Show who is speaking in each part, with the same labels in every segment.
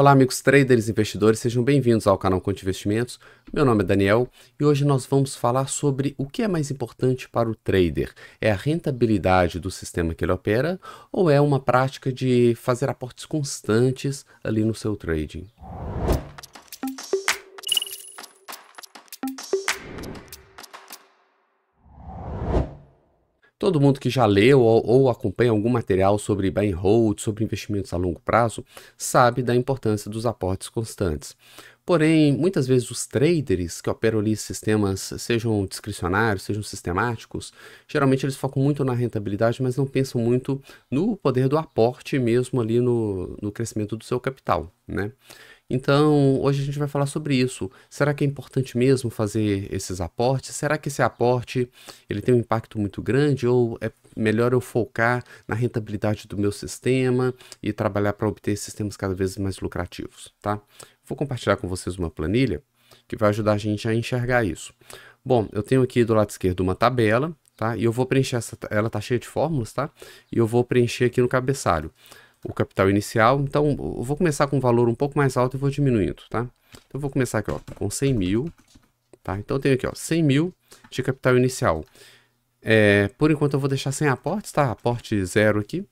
Speaker 1: Olá, amigos traders e investidores, sejam bem-vindos ao canal Conte Investimentos. Meu nome é Daniel e hoje nós vamos falar sobre o que é mais importante para o trader: é a rentabilidade do sistema que ele opera ou é uma prática de fazer aportes constantes ali no seu trading? Todo mundo que já leu ou, ou acompanha algum material sobre buy and hold, sobre investimentos a longo prazo, sabe da importância dos aportes constantes. Porém, muitas vezes os traders que operam ali sistemas, sejam discricionários, sejam sistemáticos, geralmente eles focam muito na rentabilidade, mas não pensam muito no poder do aporte mesmo ali no, no crescimento do seu capital, né? Então, hoje a gente vai falar sobre isso. Será que é importante mesmo fazer esses aportes? Será que esse aporte ele tem um impacto muito grande ou é melhor eu focar na rentabilidade do meu sistema e trabalhar para obter sistemas cada vez mais lucrativos, tá? Vou compartilhar com vocês uma planilha que vai ajudar a gente a enxergar isso. Bom, eu tenho aqui do lado esquerdo uma tabela, tá? E eu vou preencher essa, ela tá cheia de fórmulas, tá? E eu vou preencher aqui no cabeçalho o capital inicial. Então, eu vou começar com um valor um pouco mais alto e vou diminuindo, tá? Então, eu vou começar aqui, ó, com 100 mil, tá? Então, eu tenho aqui, ó, 100 mil de capital inicial. É, por enquanto, eu vou deixar sem aportes, tá? Aporte zero aqui.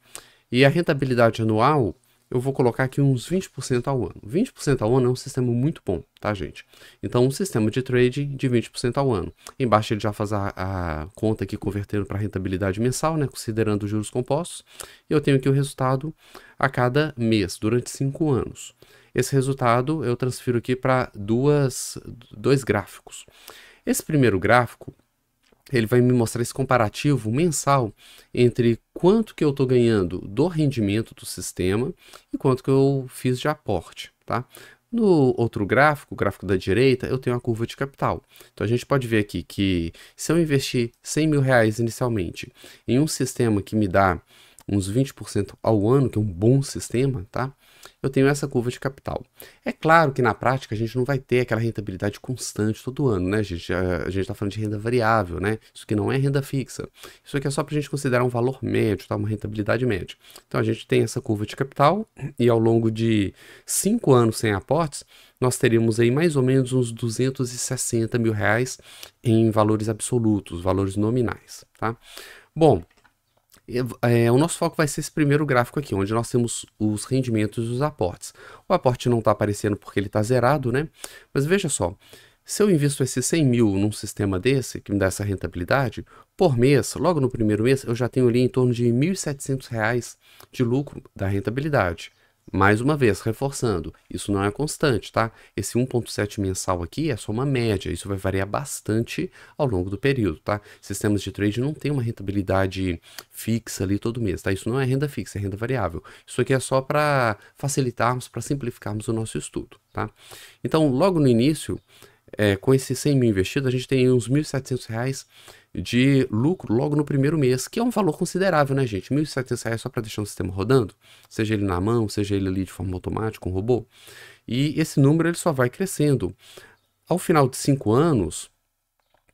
Speaker 1: E a rentabilidade anual, eu vou colocar aqui uns 20% ao ano. 20% ao ano é um sistema muito bom, tá, gente? Então, um sistema de trading de 20% ao ano. Embaixo ele já faz a, a conta aqui convertendo para rentabilidade mensal, né? Considerando os juros compostos. Eu tenho aqui o resultado a cada mês, durante 5 anos. Esse resultado eu transfiro aqui para dois gráficos. Esse primeiro gráfico ele vai me mostrar esse comparativo mensal entre quanto que eu estou ganhando do rendimento do sistema e quanto que eu fiz de aporte, tá? No outro gráfico, o gráfico da direita, eu tenho a curva de capital. Então a gente pode ver aqui que se eu investir 100 mil reais inicialmente em um sistema que me dá uns 20% ao ano, que é um bom sistema, tá? eu tenho essa curva de capital. É claro que na prática a gente não vai ter aquela rentabilidade constante todo ano, né? A gente está falando de renda variável, né? Isso que não é renda fixa. Isso aqui é só para a gente considerar um valor médio, tá? uma rentabilidade média. Então a gente tem essa curva de capital e ao longo de cinco anos sem aportes, nós teríamos aí mais ou menos uns 260 mil reais em valores absolutos, valores nominais, tá? Bom, é, é, o nosso foco vai ser esse primeiro gráfico aqui, onde nós temos os rendimentos e os aportes. O aporte não está aparecendo porque ele está zerado, né? Mas veja só, se eu invisto esses 100 mil num sistema desse, que me dá essa rentabilidade, por mês, logo no primeiro mês, eu já tenho ali em torno de R$ 1.700 de lucro da rentabilidade. Mais uma vez, reforçando, isso não é constante, tá? Esse 1.7 mensal aqui é só uma média, isso vai variar bastante ao longo do período, tá? Sistemas de trade não tem uma rentabilidade fixa ali todo mês, tá? Isso não é renda fixa, é renda variável. Isso aqui é só para facilitarmos, para simplificarmos o nosso estudo, tá? Então, logo no início, é, com esses 100 mil investidos, a gente tem uns 1.700 reais de lucro logo no primeiro mês, que é um valor considerável, né, gente? 1.700 reais só para deixar o sistema rodando, seja ele na mão, seja ele ali de forma automática, um robô. E esse número ele só vai crescendo. Ao final de cinco anos,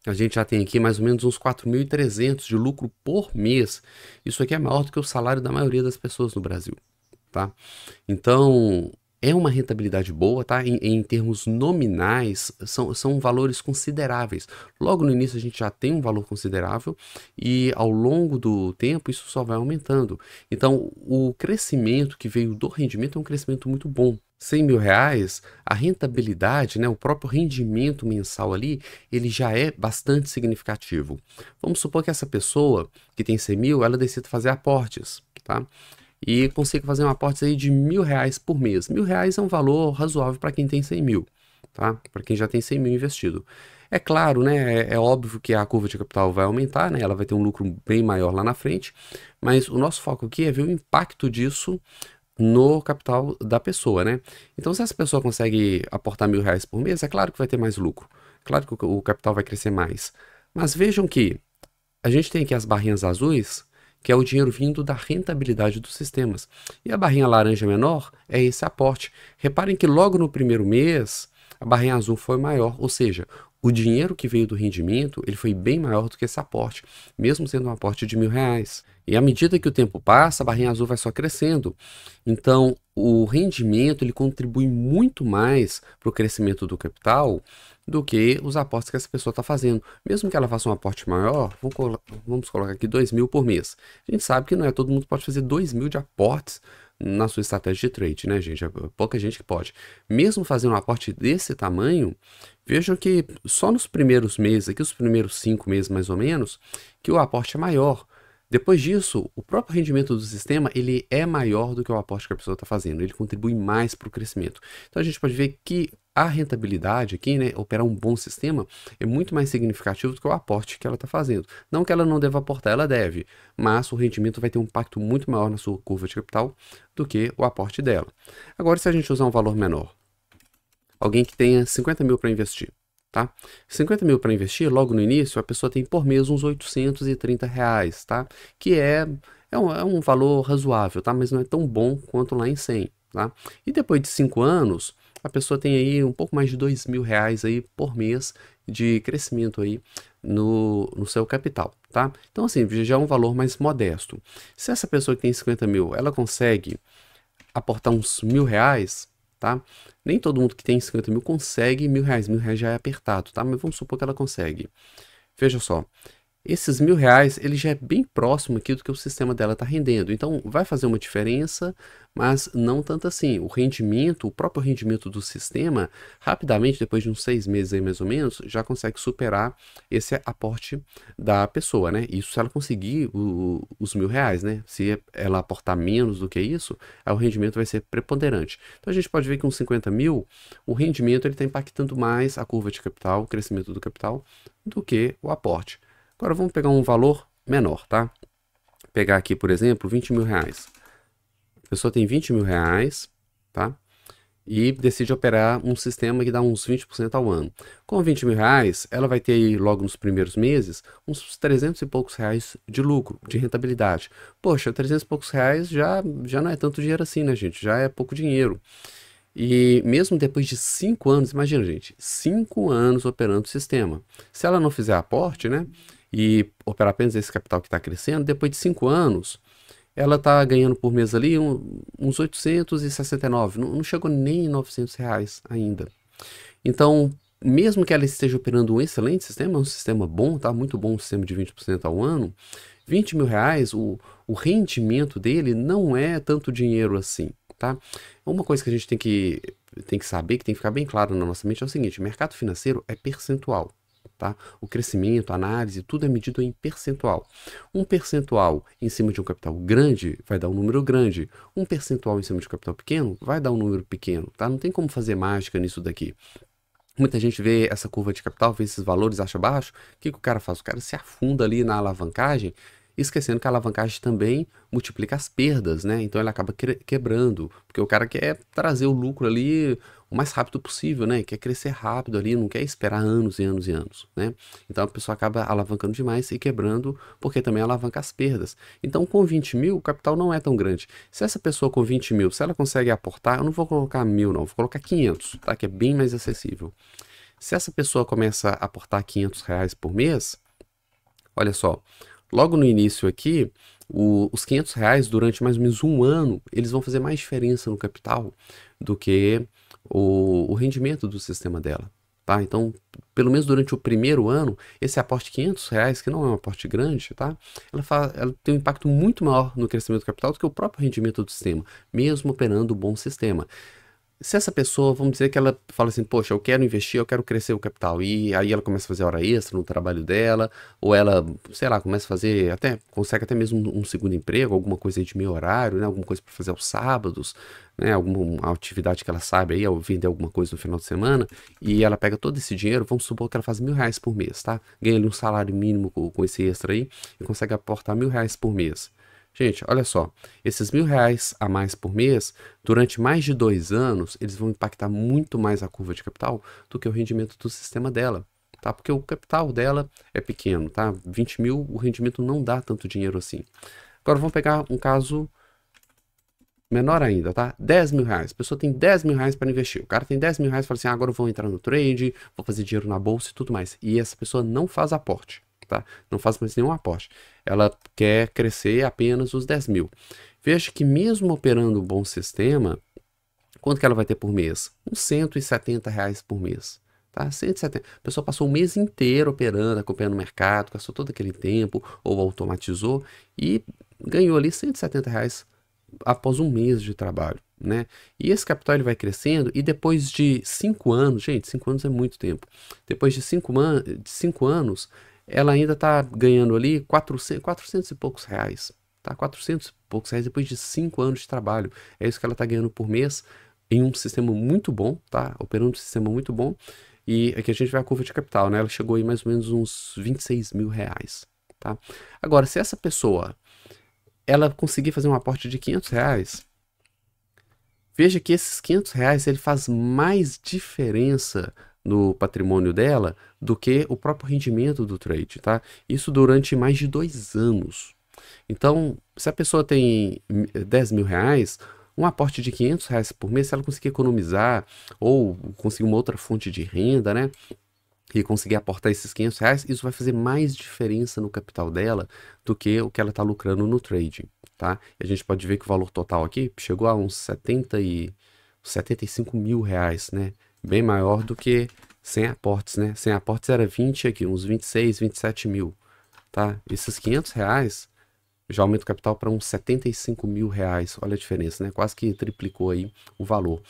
Speaker 1: a gente já tem aqui mais ou menos uns 4.300 de lucro por mês. Isso aqui é maior do que o salário da maioria das pessoas no Brasil, tá? Então, é uma rentabilidade boa, tá? Em, em, termos nominais, são, são valores consideráveis. Logo no início a gente já tem um valor considerável e ao longo do tempo isso só vai aumentando. Então o crescimento que veio do rendimento é um crescimento muito bom. 100 mil reais, a rentabilidade, né, o próprio rendimento mensal ali, ele já é bastante significativo. Vamos supor que essa pessoa que tem 100 mil, ela decida fazer aportes, tá? e consigo fazer um aporte aí de mil reais por mês. Mil reais é um valor razoável para quem tem 100 mil, tá? Para quem já tem 100 mil investido. É claro, né? É, é, óbvio que a curva de capital vai aumentar, né? Ela vai ter um lucro bem maior lá na frente, mas o nosso foco aqui é ver o impacto disso no capital da pessoa, né? Então, se essa pessoa consegue aportar mil reais por mês, é claro que vai ter mais lucro. claro que o, o capital vai crescer mais. Mas vejam que a gente tem aqui as barrinhas azuis, que é o dinheiro vindo da rentabilidade dos sistemas. E a barrinha laranja menor é esse aporte. Reparem que logo no primeiro mês, a barrinha azul foi maior, ou seja, o dinheiro que veio do rendimento ele foi bem maior do que esse aporte, mesmo sendo um aporte de mil reais. E à medida que o tempo passa, a barrinha azul vai só crescendo. Então, o rendimento ele contribui muito mais para o crescimento do capital do que os aportes que essa pessoa está fazendo. Mesmo que ela faça um aporte maior, vamos, colo vamos colocar aqui 2 mil por mês. A gente sabe que não é todo mundo pode fazer 2 mil de aportes na sua estratégia de trade, né, gente? É pouca gente que pode. Mesmo fazendo um aporte desse tamanho, vejam que só nos primeiros meses, aqui os primeiros 5 meses mais ou menos, que o aporte é maior. Depois disso, o próprio rendimento do sistema ele é maior do que o aporte que a pessoa está fazendo, ele contribui mais para o crescimento. Então a gente pode ver que a rentabilidade aqui, né, operar um bom sistema, é muito mais significativo do que o aporte que ela está fazendo. Não que ela não deva aportar, ela deve, mas o rendimento vai ter um impacto muito maior na sua curva de capital do que o aporte dela. Agora, se a gente usar um valor menor, alguém que tenha 50 mil para investir, tá? 50 mil para investir, logo no início, a pessoa tem por mês uns 830 reais, tá? Que é, é, um, é um valor razoável, tá? Mas não é tão bom quanto lá em 100, tá? E depois de 5 anos a pessoa tem aí um pouco mais de dois mil reais aí por mês de crescimento aí no, no seu capital, tá? Então, assim, já é um valor mais modesto. Se essa pessoa que tem 50 mil, ela consegue aportar uns mil reais, tá? Nem todo mundo que tem 50 mil consegue mil reais, mil reais já é apertado, tá? Mas vamos supor que ela consegue. Veja só, esses mil reais ele já é bem próximo aqui do que o sistema dela está rendendo. Então vai fazer uma diferença, mas não tanto assim. O rendimento, o próprio rendimento do sistema, rapidamente, depois de uns seis meses aí mais ou menos, já consegue superar esse aporte da pessoa, né? Isso se ela conseguir o, os mil reais, né? Se ela aportar menos do que isso, aí o rendimento vai ser preponderante. Então a gente pode ver que com 50 mil, o rendimento ele está impactando mais a curva de capital, o crescimento do capital, do que o aporte. Agora vamos pegar um valor menor, tá? Pegar aqui, por exemplo, 20 mil reais. A pessoa tem 20 mil reais, tá? E decide operar um sistema que dá uns 20% ao ano. Com 20 mil reais, ela vai ter aí, logo nos primeiros meses, uns 300 e poucos reais de lucro, de rentabilidade. Poxa, 300 e poucos reais já, já não é tanto dinheiro assim, né, gente? Já é pouco dinheiro. E mesmo depois de 5 anos, imagina, gente, 5 anos operando o sistema. Se ela não fizer aporte, né? e operar apenas esse capital que está crescendo, depois de cinco anos, ela está ganhando por mês ali um, uns 869, não, não chegou nem em 900 reais ainda. Então, mesmo que ela esteja operando um excelente sistema, um sistema bom, tá? Muito bom um sistema de 20% ao ano, 20 mil reais, o, o rendimento dele não é tanto dinheiro assim, tá? Uma coisa que a gente tem que, tem que saber, que tem que ficar bem claro na nossa mente é o seguinte, mercado financeiro é percentual, Tá? O crescimento, a análise, tudo é medido em percentual. Um percentual em cima de um capital grande vai dar um número grande. Um percentual em cima de um capital pequeno vai dar um número pequeno. Tá? Não tem como fazer mágica nisso daqui. Muita gente vê essa curva de capital, vê esses valores, acha baixo. O que, que o cara faz? O cara se afunda ali na alavancagem esquecendo que a alavancagem também multiplica as perdas, né? Então ela acaba quebrando, porque o cara quer trazer o lucro ali o mais rápido possível, né? Quer crescer rápido ali, não quer esperar anos e anos e anos, né? Então a pessoa acaba alavancando demais e quebrando, porque também alavanca as perdas. Então com 20 mil, o capital não é tão grande. Se essa pessoa com 20 mil, se ela consegue aportar, eu não vou colocar mil não, vou colocar 500, tá? Que é bem mais acessível. Se essa pessoa começa a aportar 500 reais por mês, olha só, Logo no início aqui, o, os 500 reais durante mais ou menos um ano, eles vão fazer mais diferença no capital do que o, o rendimento do sistema dela. Tá? Então, pelo menos durante o primeiro ano, esse aporte de 500 reais, que não é um aporte grande, tá? Ela, ela, tem um impacto muito maior no crescimento do capital do que o próprio rendimento do sistema, mesmo operando um bom sistema se essa pessoa, vamos dizer que ela fala assim, poxa, eu quero investir, eu quero crescer o capital, e aí ela começa a fazer hora extra no trabalho dela, ou ela, sei lá, começa a fazer, até consegue até mesmo um segundo emprego, alguma coisa de meio horário, né, alguma coisa para fazer aos sábados, né, alguma atividade que ela sabe aí, ou vender alguma coisa no final de semana, e ela pega todo esse dinheiro, vamos supor que ela faz mil reais por mês, tá? Ganha ali um salário mínimo com, com esse extra aí, e consegue aportar mil reais por mês. Gente, olha só, esses mil reais a mais por mês, durante mais de dois anos, eles vão impactar muito mais a curva de capital do que o rendimento do sistema dela, tá? Porque o capital dela é pequeno, tá? 20 mil, o rendimento não dá tanto dinheiro assim. Agora vamos pegar um caso menor ainda, tá? 10 mil reais. A pessoa tem 10 mil reais para investir. O cara tem 10 mil reais e fala assim: ah, agora eu vou entrar no trade, vou fazer dinheiro na bolsa e tudo mais. E essa pessoa não faz aporte tá? Não faz mais nenhum aporte. Ela quer crescer apenas os 10 mil. Veja que mesmo operando um bom sistema, quanto que ela vai ter por mês? Uns 170 reais por mês. Tá? 170. A pessoa passou o mês inteiro operando, acompanhando o mercado, gastou todo aquele tempo, ou automatizou, e ganhou ali 170 reais após um mês de trabalho. Né? E esse capital ele vai crescendo e depois de 5 anos, gente, 5 anos é muito tempo. Depois de 5 an de cinco anos, ela ainda está ganhando ali 400, 400 e poucos reais. Tá? 400 e poucos reais depois de 5 anos de trabalho. É isso que ela está ganhando por mês em um sistema muito bom, tá? Operando um sistema muito bom. E aqui é a gente vai à curva de capital, né? Ela chegou aí mais ou menos uns 26 mil reais, tá? Agora, se essa pessoa, ela conseguir fazer um aporte de 500 reais, veja que esses 500 reais, ele faz mais diferença no patrimônio dela do que o próprio rendimento do trade, tá? Isso durante mais de dois anos. Então, se a pessoa tem 10 mil reais, um aporte de 500 reais por mês, se ela conseguir economizar ou conseguir uma outra fonte de renda, né? E conseguir aportar esses 500 reais, isso vai fazer mais diferença no capital dela do que o que ela está lucrando no trading, tá? E a gente pode ver que o valor total aqui chegou a uns 70 e 75 mil reais, né? bem maior do que sem aportes, né? Sem aportes era 20 aqui, uns 26, 27 mil, tá? Esses 500 reais já aumenta o capital para uns 75 mil reais. Olha a diferença, né? Quase que triplicou aí o valor.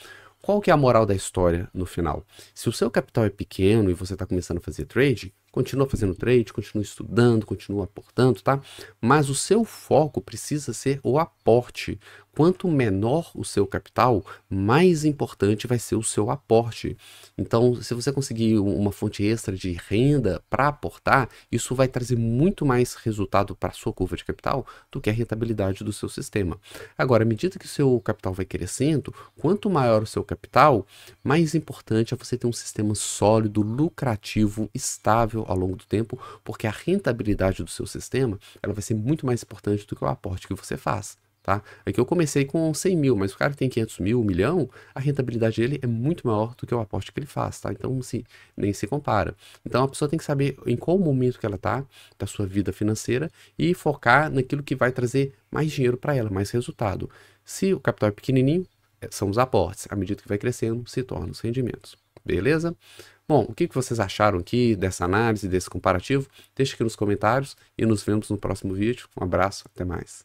Speaker 1: Qual que é a moral da história no final? Se o seu capital é pequeno e você está começando a fazer trade, continua fazendo trade, continua estudando, continua aportando, tá? Mas o seu foco precisa ser o aporte quanto menor o seu capital, mais importante vai ser o seu aporte. Então, se você conseguir uma fonte extra de renda para aportar, isso vai trazer muito mais resultado para a sua curva de capital do que a rentabilidade do seu sistema. Agora, à medida que o seu capital vai crescendo, quanto maior o seu capital, mais importante é você ter um sistema sólido, lucrativo, estável ao longo do tempo, porque a rentabilidade do seu sistema ela vai ser muito mais importante do que o aporte que você faz. Tá? Aqui eu comecei com 100 mil, mas o cara que tem 500 mil, 1 milhão, a rentabilidade dele é muito maior do que o aporte que ele faz, tá? Então, assim, nem se compara. Então, a pessoa tem que saber em qual momento que ela está da sua vida financeira e focar naquilo que vai trazer mais dinheiro para ela, mais resultado. Se o capital é pequenininho, é, são os aportes. À medida que vai crescendo, se tornam os rendimentos. Beleza? Bom, o que vocês acharam aqui dessa análise, desse comparativo? Deixe aqui nos comentários e nos vemos no próximo vídeo. Um abraço, até mais.